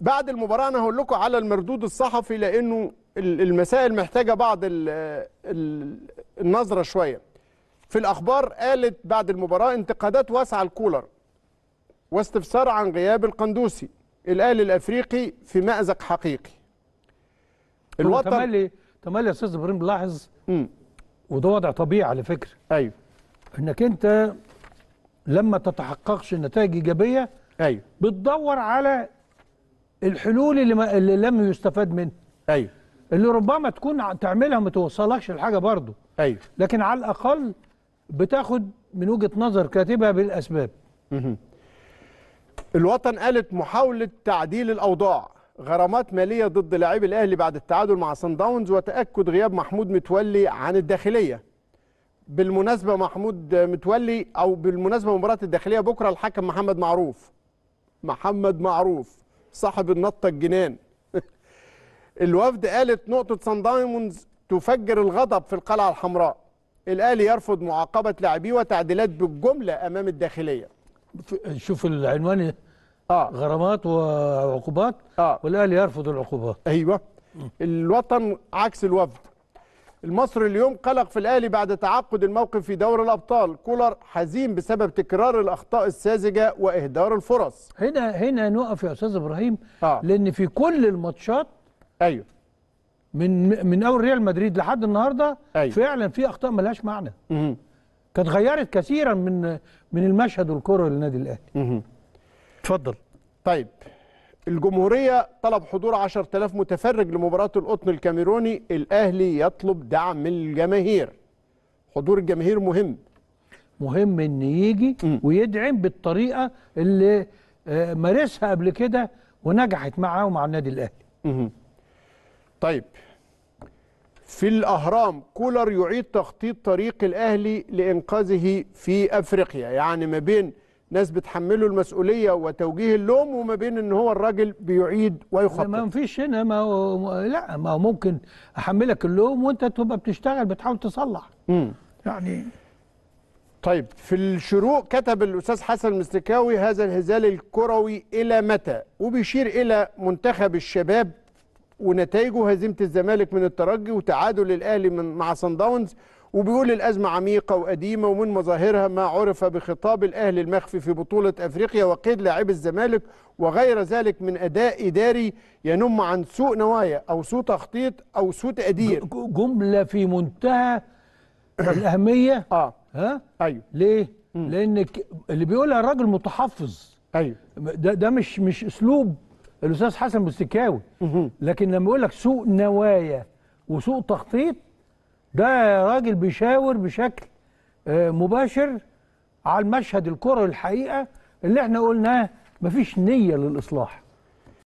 بعد المباراه انا هقول لكم على المردود الصحفي لانه المسائل محتاجه بعض النظره شويه في الاخبار قالت بعد المباراه انتقادات واسعه لكولر واستفسار عن غياب القندوسي الاهلي الافريقي في مازق حقيقي الوطن تملي تملي يا استاذ ابراهيم لاحظ وده وضع طبيعي على فكره ايوه انك انت لما تتحققش نتائج ايجابيه ايوه بتدور على الحلول اللي, ما اللي لم يستفاد منها ايوه اللي ربما تكون تعملها ما توصلكش لحاجه برضه ايوه لكن على الاقل بتاخد من وجهه نظر كاتبها بالاسباب الوطن قالت محاوله تعديل الاوضاع غرامات ماليه ضد لاعبي الاهلي بعد التعادل مع سان داونز وتاكد غياب محمود متولي عن الداخليه بالمناسبه محمود متولي او بالمناسبه مباراه الداخليه بكره الحكم محمد معروف محمد معروف صاحب النطه الجنان الوفد قالت نقطه سان دايموندز تفجر الغضب في القلعه الحمراء الاهلي يرفض معاقبه لاعبيه وتعديلات بالجمله امام الداخليه شوف العنوان اه غرامات وعقوبات آه. والاهلي يرفض العقوبات ايوه الوطن عكس الوفد المصري اليوم قلق في الاهلي بعد تعقد الموقف في دوري الابطال كولر حزين بسبب تكرار الاخطاء الساذجه واهدار الفرص هنا هنا نقف يا استاذ ابراهيم آه. لان في كل الماتشات ايوه من من اول ريال مدريد لحد النهارده أيوه. فعلا في اخطاء ملهاش معنى كانت غيرت كثيرا من من المشهد الكروي للنادي الاهلي اتفضل طيب الجمهورية طلب حضور 10000 متفرج لمباراة القطن الكاميروني الأهلي يطلب دعم من الجماهير حضور الجماهير مهم مهم ان يجي ويدعم بالطريقة اللي آه، مارسها قبل كده ونجحت معاه ومع النادي الأهلي طيب في الأهرام كولر يعيد تخطيط طريق الأهلي لإنقاذه في أفريقيا يعني ما بين ناس بتحمله المسؤوليه وتوجيه اللوم وما بين ان هو الراجل بيعيد ويخطط ما فيش هنا ما هو لا ما هو ممكن احملك اللوم وانت تبقى بتشتغل بتحاول تصلح امم يعني طيب في الشروق كتب الاستاذ حسن المستكاوي هذا الهزال الكروي الى متى وبيشير الى منتخب الشباب ونتائجه هزيمه الزمالك من الترجي وتعادل الاهلي من مع سان داونز وبيقول الأزمة عميقة وقديمة ومن مظاهرها ما عرف بخطاب الأهلي المخفي في بطولة أفريقيا وقيد لاعبي الزمالك وغير ذلك من أداء إداري ينم عن سوء نوايا أو سوء تخطيط أو سوء تقدير جملة في منتهى الأهمية آه ها؟ أيوه ليه؟ م. لأن اللي بيقولها الراجل متحفظ أيوه ده ده مش مش أسلوب الأستاذ حسن بستكاوي لكن لما يقول لك سوء نوايا وسوء تخطيط ده راجل بيشاور بشكل آه، مباشر على المشهد الكروي الحقيقه اللي احنا قلناه مفيش نيه للاصلاح